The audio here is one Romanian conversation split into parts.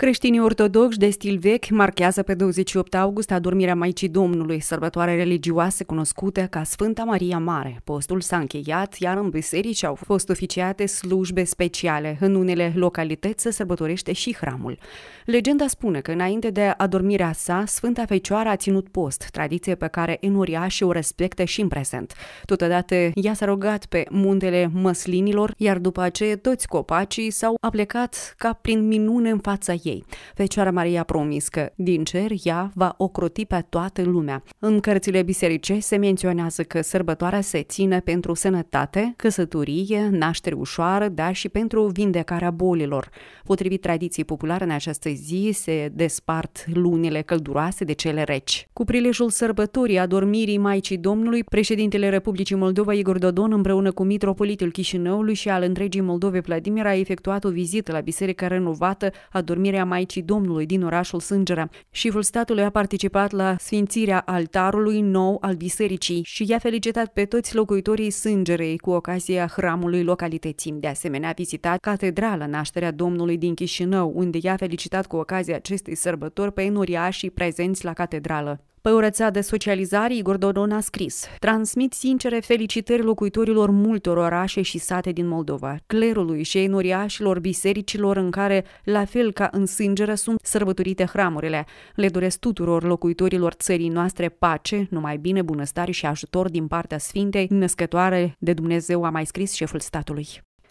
Creștinii ortodoxi de stil vechi marchează pe 28 august adormirea Maicii Domnului, sărbătoare religioasă cunoscută ca Sfânta Maria Mare. Postul s-a încheiat, iar în biserici au fost oficiate slujbe speciale. În unele localități se sărbătorește și hramul. Legenda spune că înainte de adormirea sa, Sfânta Fecioară a ținut post, tradiție pe care enuriașii o respectă și în prezent. Totodată ea s-a rugat pe muntele măslinilor, iar după aceea toți copacii s-au aplecat ca prin minune în fața ei ei. Fecioara Maria a promis că, din cer, ea va ocroti pe toată lumea. În cărțile biserice se menționează că sărbătoarea se ține pentru sănătate, căsătorie, naștere ușoară, dar și pentru vindecarea bolilor. Potrivit tradiției populare, în această zi se despart lunile călduroase de cele reci. Cu prilejul sărbătorii adormirii Maicii Domnului, președintele Republicii Moldova Igor Dodon împreună cu mitropolitul Chișinăului și al întregii Moldove Vladimir a efectuat o vizită la biserica renovată Adormirea Mărirea Maicii Domnului din orașul Sângera. și statului a participat la sfințirea altarului nou al bisericii și i-a felicitat pe toți locuitorii Sângerei cu ocazia hramului localității. De asemenea, a vizitat catedrala Nașterea Domnului din Chișinău, unde i-a felicitat cu ocazia acestei sărbători pe enuriașii prezenți la catedrală. Pe o rețea de socializare, Igor Dodon a scris Transmit sincere felicitări locuitorilor multor orașe și sate din Moldova, clerului și enoriașilor bisericilor în care, la fel ca în sângeră, sunt sărbătorite hramurile. Le doresc tuturor locuitorilor țării noastre pace, numai bine, bunăstare și ajutor din partea Sfintei, născătoare de Dumnezeu, a mai scris șeful statului.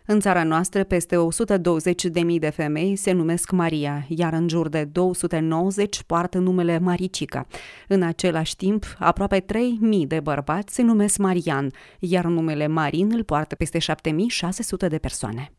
În țara noastră, peste 120.000 de femei se numesc Maria, iar în jur de 290 poartă numele Maricica. În același timp, aproape 3.000 de bărbați se numesc Marian, iar numele Marin îl poartă peste 7.600 de persoane.